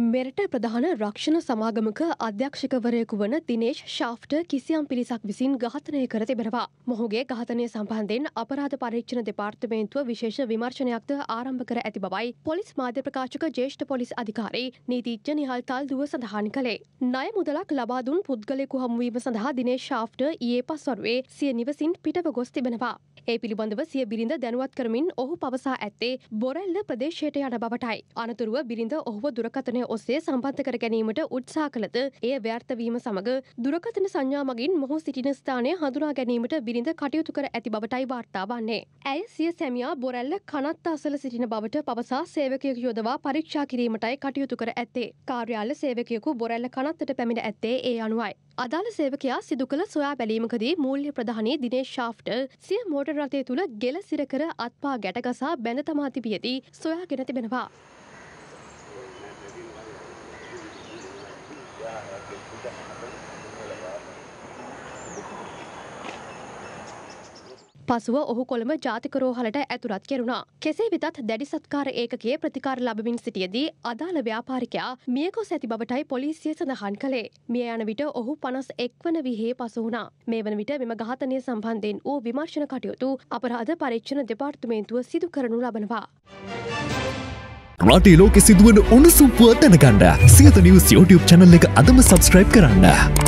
මෙරට ප්‍රධාන රක්ෂණ සමාගමක අධ්‍යක්ෂකවරයෙකු වන දිනේශ් ශාෆ්ට කිසියම් පිරිසක් විසින් ඝාතනය කර තිබෙනවා. මොහුගේ ඝාතනය සම්බන්ධයෙන් අපරාධ පරීක්ෂණ දෙපාර්තමේන්තුව විශේෂ විමර්ශනයක්ද ආරම්භ කර ඇති බවයි පොලිස් මාධ්‍ය ප්‍රකාශක ජේෂ්ඨ පොලිස් අධිකාරී නීතිඥ නිහල් තල්දුව සඳහන් කළේ. ණය මුදලක් ලබා දුන් පුද්ගලයෙකු හමුවීම සඳහා දිනේශ් ශාෆ්ට ඊයේ පස්වරුවේ සිය නිවසින් පිටව ගොස් තිබෙනවා. ඒ පිළිබඳව සිය බිරිඳ දැනුවත් කරමින් ඔහු පවසා ඇත්තේ බොරැල්ල ප්‍රදේශයට යන බවටයි. අනතුරුව බිරිඳ ඔහුව දුරකථනය ඔස්සේ සම්බන්ධ කර ගැනීමට උත්සා කළද එය ව්‍යර්ථවීම සමඟ දුරකථන සංඥා මගින් මොහු සිටින ස්ථානය හඳුනා ගැනීමට බිරිඳ කටයුතු කර ඇති බවටයි වාර්තා වන්නේ. ඇය සිය සැමියා බොරැල්ල කනත් අසල සිටින බවට පවසා සේවකයෙකු යොදවා පරීක්ෂා කිරීමටයි කටයුතු කර ඇත්තේ. කාර්යාල සේවකයෙකු බොරැල්ල කනත්තට පැමිණ ඇත්තේ ඒ අනුවයි. අදාළ සේවකයා සිදු කළ සොයා බැලීමකදී මූල්‍ය ප්‍රධානී දිනේ ශාෆ්ට සිය මෝටර් රථය තුළ ගෙල සිරකර අත්පා ගැටගසා බැඳ තමා තිබියදී සොයාගෙන තිබෙනවා. Yeah, I think පසුව ඔහු කොළඹ ජාතික රෝහලට ඇතුළත් කෙරුණා. කෙසේ වෙතත් දැඩි සත්කාර ඒකගේ ප්‍රතිකාර ලබමින් සිටියදී අදාළ ව්‍යාපාරිකයා මියකොස් ඇති බවටයි පොලිසිය සඳහන් කළේ. මිය යන විට ඔහු පනස් එක්වන විහේ පසු වුණා. මේ වන විට මෙම ඝාතනය සම්බන්ධයෙන් වූ විමර්ශන කටයුතු අපරාධ පරීක්ෂණ දෙපාර්තමේන්තුව සිදු කරනු ලබනවා. රටේ ලෝකෙ සිදුවන උණුසුම්පුව දැනගන්න සියත නිවස් YouTube channel එක අදම subscribe කරන්න.